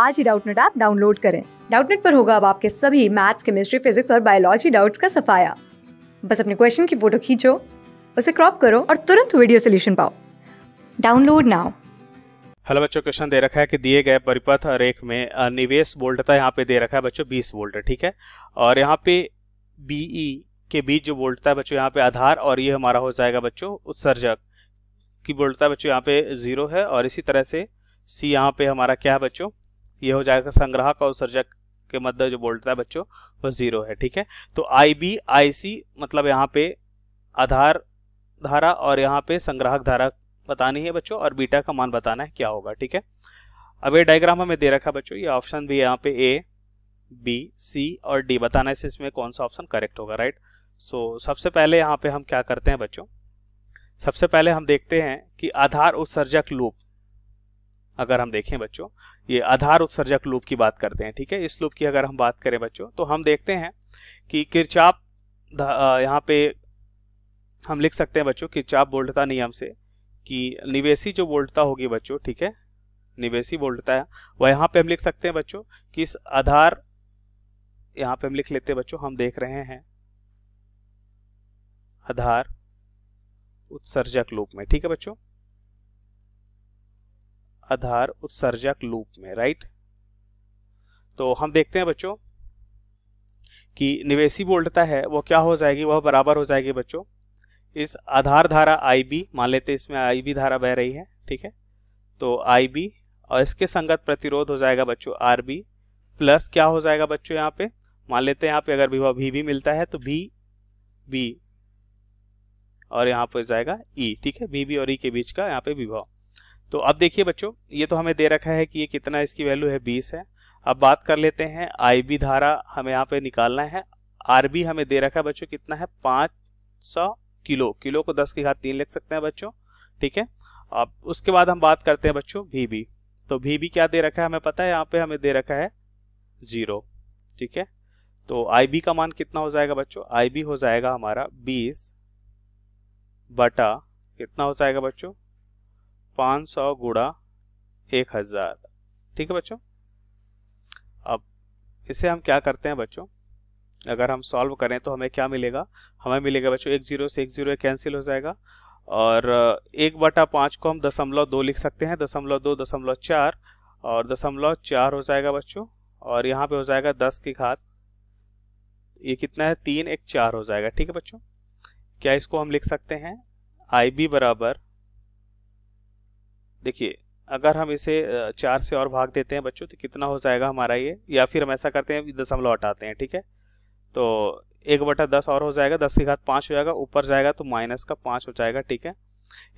आज ही Doubtnut app download करें डाउटनेट पर होगा अब आपके सभी मैथ्स केमिस्ट्री फिजिक्स और बायोलॉजी डाउट्स का सफाया बस अपने क्वेश्चन की फोटो खींचो उसे क्रॉप करो और तुरंत वीडियो सोल्यूशन पाओ डाउनलोड नाउ हेलो बच्चों क्वेश्चन दे रखा है कि दिए गए परिपथ रेख में निवेश वोल्ट था यहाँ पे दे रखा है बच्चों 20 वोल्ट ठीक है और यहाँ पे बीई के बीच जो वोल्ट था बच्चों यहाँ पे आधार और ये हमारा हो जाएगा बच्चों उत्सर्जक की वोल्ट था बच्चों यहाँ पे जीरो है और इसी तरह से सी यहाँ पे हमारा क्या है बच्चों ये हो जाएगा संग्राहक और सर्जक के मध्य जो बोल्ट है बच्चों वो जीरो है ठीक है तो आई बी आई सी मतलब यहाँ पे आधार धारा और यहाँ पे संग्राहक धारा बतानी है बच्चों और बीटा का मान बताना है क्या होगा ठीक है अब ये डायग्राम हमें दे रखा है बच्चों ये ऑप्शन भी यहाँ पे ए बी सी और डी बताना है इसमें कौन सा ऑप्शन करेक्ट होगा राइट सो सबसे पहले यहाँ पे हम क्या करते हैं बच्चों सबसे पहले हम देखते हैं कि आधार उत्सर्जक लूप अगर हम देखें बच्चों ये आधार उत्सर्जक लूप की बात करते हैं ठीक है इस लूप की अगर हम बात करें बच्चों तो हम देखते हैं कि किरचाप यहाँ पे हम लिख सकते हैं बच्चों किरचाप बोल्टता नियम से कि निवेशी जो बोल्टता होगी बच्चों ठीक है निवेशी बोल्टता है वह यहाँ पे हम लिख सकते हैं बच्चों कि इस आधार यहाँ पे हम लिख लेते हैं बच्चों हम देख रहे हैं आधार उत्सर्जक लूप में ठीक है बच्चों आधार उत्सर्जक लूप में राइट तो हम देखते हैं बच्चों कि निवेशी वोल्टता है वो क्या हो जाएगी वह बराबर हो जाएगी बच्चों इस आधार धारा आई बी मान लेते इसमें आई बी धारा बह रही है ठीक है तो आई बी और इसके संगत प्रतिरोध हो जाएगा बच्चों आर बी प्लस क्या हो जाएगा बच्चों यहाँ पे मान लेते हैं यहाँ पे अगर विभव भी भी मिलता है तो भी बी और यहाँ पर जाएगा ई e, ठीक है बी बी और ई e के बीच का यहाँ पे विभव तो अब देखिए बच्चों ये तो हमें दे रखा है कि ये कितना इसकी वैल्यू है बीस है अब बात कर लेते हैं आईबी धारा हमें यहाँ पे निकालना है आरबी हमें दे रखा है बच्चों कितना है पांच सौ किलो किलो को दस की घात तीन लिख सकते हैं बच्चों ठीक है अब उसके बाद हम बात करते हैं बच्चों भी तो भी क्या दे रखा है हमें पता है यहाँ पे हमें दे रखा है जीरो ठीक है तो बी का मान कितना हो जाएगा बच्चों बी हो जाएगा हमारा बीस बटा कितना हो जाएगा बच्चों पाँच सौ गुड़ा एक हज़ार ठीक है बच्चों अब इसे हम क्या करते हैं बच्चों अगर हम सॉल्व करें तो हमें क्या मिलेगा हमें मिलेगा बच्चों एक जीरो से एक जीरो कैंसिल हो जाएगा और एक बटा पाँच को हम दशमलव दो लिख सकते हैं दशमलव दो दशमलव चार और दशमलव चार हो जाएगा बच्चों और यहाँ पे हो जाएगा दस की घात ये कितना है तीन एक चार हो जाएगा ठीक है बच्चों क्या इसको हम लिख सकते हैं आई बी बराबर देखिए अगर हम इसे चार से और भाग देते हैं बच्चों तो कितना हो जाएगा हमारा ये या फिर हम ऐसा करते हैं दशमलव हटाते हैं ठीक है तो एक बटा दस और हो जाएगा दस के घात पाँच हो जाएगा ऊपर जाएगा तो माइनस का पाँच हो जाएगा ठीक है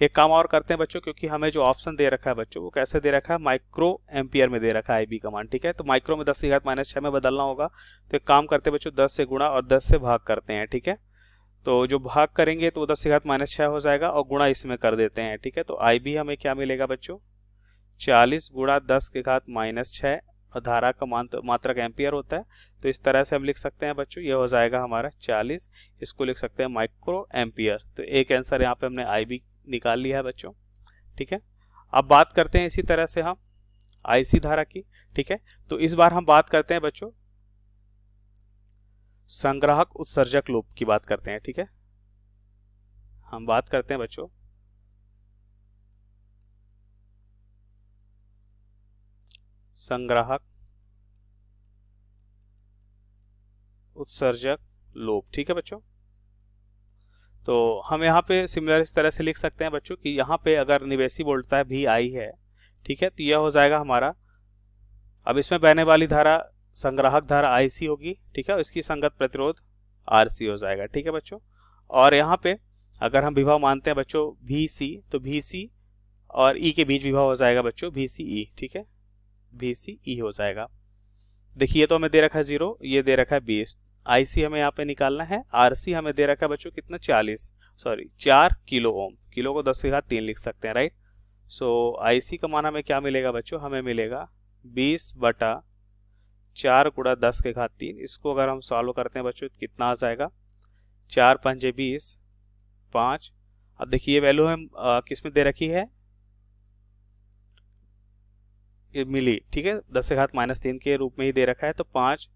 एक काम और करते हैं बच्चों क्योंकि हमें जो ऑप्शन दे रखा है बच्चों वो कैसे दे रखा है माइक्रो एम्पियर में दे रखा है आई कमांड ठीक है तो माइक्रो में दस के घात माइनस छः में बदलना होगा तो एक काम करते हैं बच्चों दस से गुणा और दस से भाग करते हैं ठीक है तो जो भाग करेंगे तो दस घात माइनस छः हो जाएगा और गुणा इसमें कर देते हैं ठीक है तो आई भी हमें क्या मिलेगा बच्चों चालीस गुणा दस के घात माइनस छः और धारा का मान तो मात्रक एम्पियर होता है तो इस तरह से हम लिख सकते हैं बच्चों ये हो जाएगा हमारा चालीस इसको लिख सकते हैं माइक्रो एम्पियर तो एक आंसर यहाँ पे हमने आई भी निकाल लिया है बच्चों ठीक है अब बात करते हैं इसी तरह से हम आईसी धारा की ठीक है तो इस बार हम बात करते हैं बच्चों संग्राहक उत्सर्जक लोप की बात करते हैं ठीक है हम बात करते हैं बच्चों संग्राहक उत्सर्जक लोप ठीक है बच्चों तो हम यहाँ पे सिमिलर इस तरह से लिख सकते हैं बच्चों कि यहाँ पे अगर निवेशी बोलता है भी आई है ठीक है तो यह हो जाएगा हमारा अब इसमें बहने वाली धारा संग्राहक धारा आईसी होगी ठीक है इसकी संगत प्रतिरोध आरसी हो जाएगा ठीक है बच्चों और यहाँ पे अगर हम विभाव मानते हैं बच्चों भी सी तो भी सी और ई e के बीच विभाव हो जाएगा बच्चों भी सी ई ठीक है भी सी ई हो जाएगा देखिए तो हमें दे रखा है जीरो ये दे रखा है बीस आईसी हमें यहाँ पे निकालना है आरसी हमें दे रखा है बच्चों कितना चालीस सॉरी चार किलो ओम किलो को दस के घाट तीन लिख सकते हैं राइट सो आईसी का मान हमें क्या मिलेगा बच्चों हमें मिलेगा बीस बटा चार गुड़ा दस के घात तीन इसको अगर हम सॉल्व करते हैं बच्चों तो कितना आ जाएगा चार पंजे बीस पाँच अब देखिए ये वैल्यू हम किस में दे रखी है ये मिली ठीक है दस के घात माइनस तीन के रूप में ही दे रखा है तो पाँच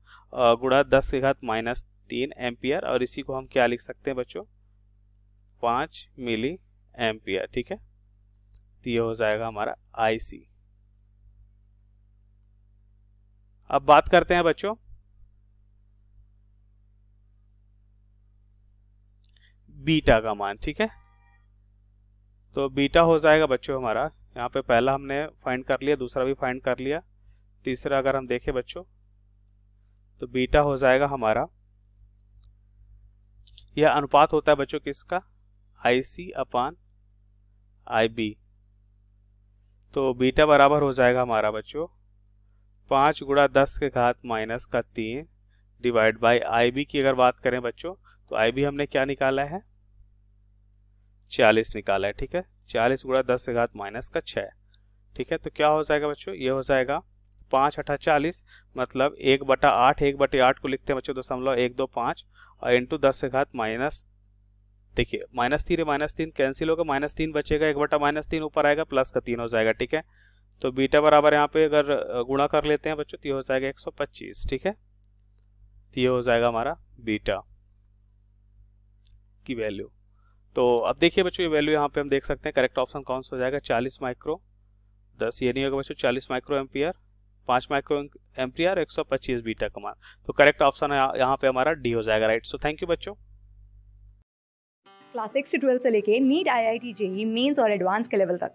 गुड़ा दस के घात माइनस तीन एम्पियर और इसी को हम क्या लिख सकते हैं बच्चों पाँच मिली एम्पियर ठीक है तो ये हो जाएगा हमारा आई सी अब बात करते हैं बच्चों बीटा का मान ठीक है तो बीटा हो जाएगा बच्चों हमारा यहाँ पे पहला हमने फाइंड कर लिया दूसरा भी फाइंड कर लिया तीसरा अगर हम देखें बच्चों तो बीटा हो जाएगा हमारा यह अनुपात होता है बच्चों किसका आई सी अपान आई बी तो बीटा बराबर हो जाएगा हमारा बच्चों पाँच गुड़ा दस के घात माइनस का तीन डिवाइड बाई आई की अगर बात करें बच्चों तो आई हमने क्या निकाला है चालीस निकाला है ठीक है चालीस गुड़ा दस के घात माइनस का छः ठीक है तो क्या हो जाएगा बच्चों ये हो जाएगा पाँच अठा चालीस मतलब एक बटा आठ एक बटे आठ को लिखते हैं बच्चों दशमलव एक दो पाँच और इंटू दस से घात माइनस देखिए माइनस तीन माइनस तीन कैंसिल होगा माइनस तीन बचेगा एक बटा माइनस तीन ऊपर आएगा प्लस का तीन हो जाएगा ठीक है तो बीटा बराबर यहाँ पे अगर गुणा कर लेते हैं बच्चों तो ये हो जाएगा 125 ठीक है तो ये हो जाएगा हमारा बीटा की वैल्यू तो अब देखिए बच्चों ये वैल्यू यहाँ पे हम देख सकते हैं करेक्ट ऑप्शन कौन सा हो जाएगा 40 माइक्रो 10 ये नहीं होगा बच्चों 40 micro ampere 5 micro ampere 125 beta का मान तो करेक्ट ऑप्शन यहाँ पे हमारा डी हो जाएगा राइट सो थैंक यू बच्चों क्लास सिक्स से ट्वेल्थ से लेके NEET I I T JEE mains और एडवांस के लेवल तक